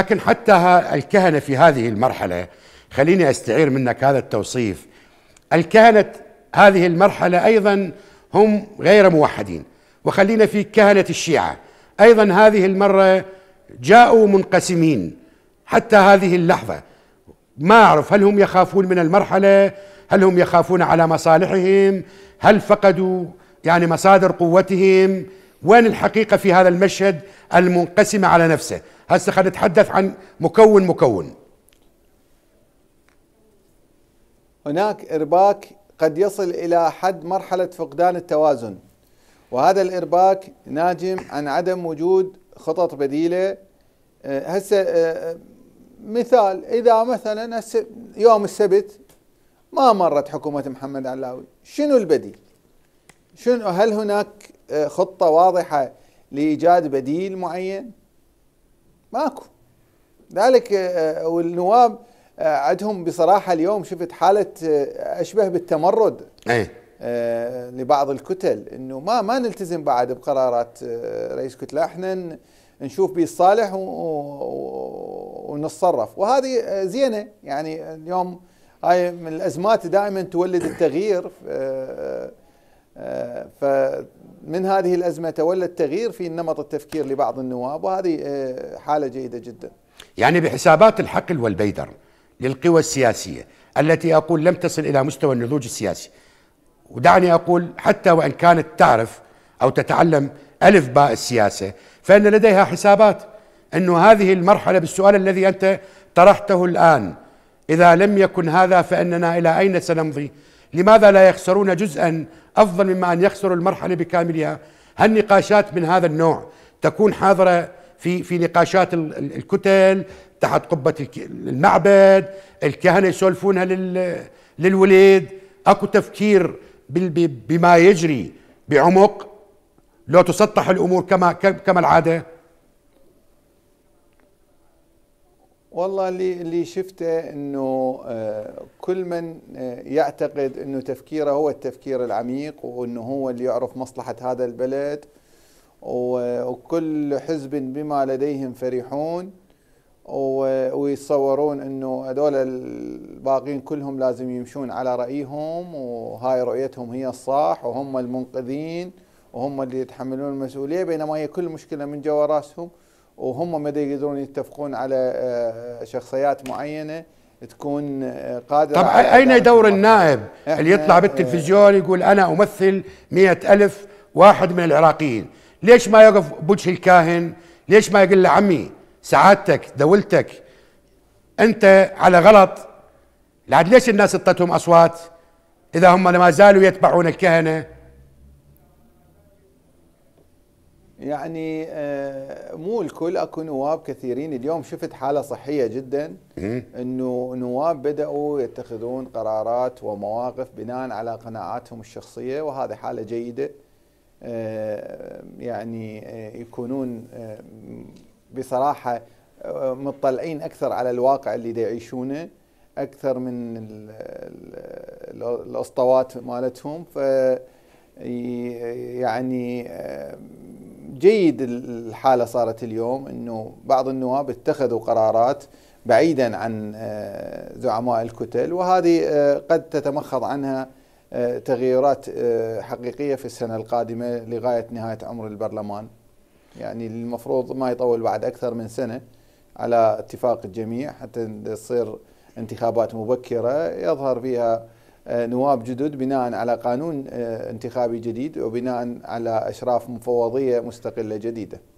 لكن حتى الكهنه في هذه المرحله خليني استعير منك هذا التوصيف الكهنه هذه المرحله ايضا هم غير موحدين وخلينا في كهنه الشيعه ايضا هذه المره جاءوا منقسمين حتى هذه اللحظه ما اعرف هل هم يخافون من المرحله هل هم يخافون على مصالحهم هل فقدوا يعني مصادر قوتهم وين الحقيقه في هذا المشهد المنقسم على نفسه هسه خلينا نتحدث عن مكون مكون هناك ارباك قد يصل الى حد مرحله فقدان التوازن وهذا الارباك ناجم عن عدم وجود خطط بديله آه، هسه آه، آه، مثال اذا مثلا يوم السبت ما مرت حكومه محمد علاوي شنو البديل شنو هل هناك خطه واضحه لايجاد بديل معين ماكو ذلك آه، والنواب آه، عندهم بصراحه اليوم شفت حاله آه، اشبه بالتمرد أي. لبعض الكتل انه ما ما نلتزم بعد بقرارات رئيس كتله احنا نشوف به الصالح ونتصرف وهذه زينه يعني اليوم هاي من الازمات دائما تولد التغيير آه، فمن هذه الأزمة تولى التغيير في نمط التفكير لبعض النواب وهذه آه، حالة جيدة جدا يعني بحسابات الحقل والبيدر للقوى السياسية التي أقول لم تصل إلى مستوى النضوج السياسي ودعني أقول حتى وإن كانت تعرف أو تتعلم ألف باء السياسة فإن لديها حسابات أنه هذه المرحلة بالسؤال الذي أنت طرحته الآن إذا لم يكن هذا فإننا إلى أين سنمضي لماذا لا يخسرون جزءا أفضل مما أن يخسروا المرحلة بكاملها هل نقاشات من هذا النوع تكون حاضرة في في نقاشات الكتل تحت قبة المعبد الكهنة يسولفونها للوليد، أكو تفكير بما يجري بعمق لو تسطح الأمور كما كما العادة والله اللي اللي شفته انه آه، كل من آه، يعتقد انه تفكيره هو التفكير العميق وانه هو اللي يعرف مصلحه هذا البلد وكل حزب بما لديهم فرحون ويتصورون انه هذول الباقين كلهم لازم يمشون على رايهم وهاي رؤيتهم هي الصح وهم المنقذين وهم اللي يتحملون المسؤوليه بينما هي كل مشكله من جوا راسهم وهم ما يقدرون يتفقون على آه، شخصيات معينه تكون آه، قادرة طب أين دور النائب اللي يطلع بالتلفزيون يقول أنا أمثل مئة ألف واحد من العراقيين ليش ما يقف بوجه الكاهن ليش ما يقول له عمي سعادتك دولتك أنت على غلط لعد ليش الناس اعطتهم أصوات إذا هم ما زالوا يتبعون الكهنة يعني آه، مو الكل اكو نواب كثيرين اليوم شفت حاله صحيه جدا انه نواب بداوا يتخذون قرارات ومواقف بناء على قناعاتهم الشخصيه وهذه حاله جيده آه، يعني آه، يكونون بصراحه مطلعين اكثر على الواقع اللي يعيشونه اكثر من الاسطوات مالتهم ف يعني جيد الحالة صارت اليوم أنه بعض النواب اتخذوا قرارات بعيدا عن آه، زعماء الكتل وهذه آه، قد تتمخض عنها آه، تغييرات حقيقية في السنة القادمة لغاية نهاية عمر البرلمان يعني المفروض ما يطول بعد أكثر من سنة على اتفاق الجميع حتى تصير انتخابات مبكرة يظهر فيها نواب جدد بناء على قانون آه، انتخابي جديد وبناء على اشراف مفوضيه مستقله جديده